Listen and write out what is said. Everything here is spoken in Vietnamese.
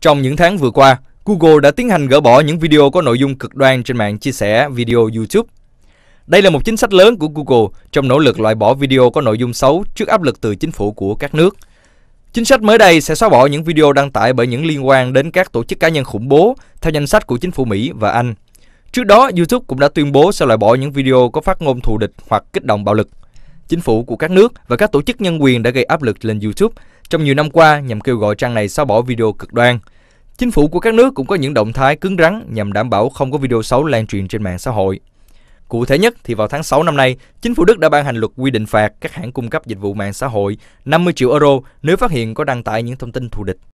Trong những tháng vừa qua, Google đã tiến hành gỡ bỏ những video có nội dung cực đoan trên mạng chia sẻ video YouTube. Đây là một chính sách lớn của Google trong nỗ lực loại bỏ video có nội dung xấu trước áp lực từ chính phủ của các nước. Chính sách mới đây sẽ xóa bỏ những video đăng tải bởi những liên quan đến các tổ chức cá nhân khủng bố theo danh sách của chính phủ Mỹ và Anh. Trước đó, YouTube cũng đã tuyên bố sẽ loại bỏ những video có phát ngôn thù địch hoặc kích động bạo lực. Chính phủ của các nước và các tổ chức nhân quyền đã gây áp lực lên YouTube trong nhiều năm qua, nhằm kêu gọi trang này xóa bỏ video cực đoan. Chính phủ của các nước cũng có những động thái cứng rắn nhằm đảm bảo không có video xấu lan truyền trên mạng xã hội. Cụ thể nhất thì vào tháng 6 năm nay, chính phủ Đức đã ban hành luật quy định phạt các hãng cung cấp dịch vụ mạng xã hội 50 triệu euro nếu phát hiện có đăng tải những thông tin thù địch